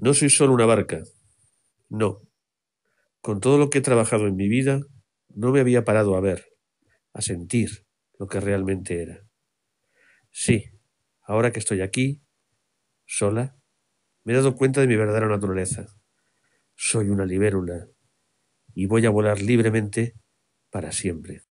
No soy solo una barca. No. Con todo lo que he trabajado en mi vida, no me había parado a ver, a sentir lo que realmente era. Sí, ahora que estoy aquí, sola, me he dado cuenta de mi verdadera naturaleza. Soy una libérula y voy a volar libremente para siempre.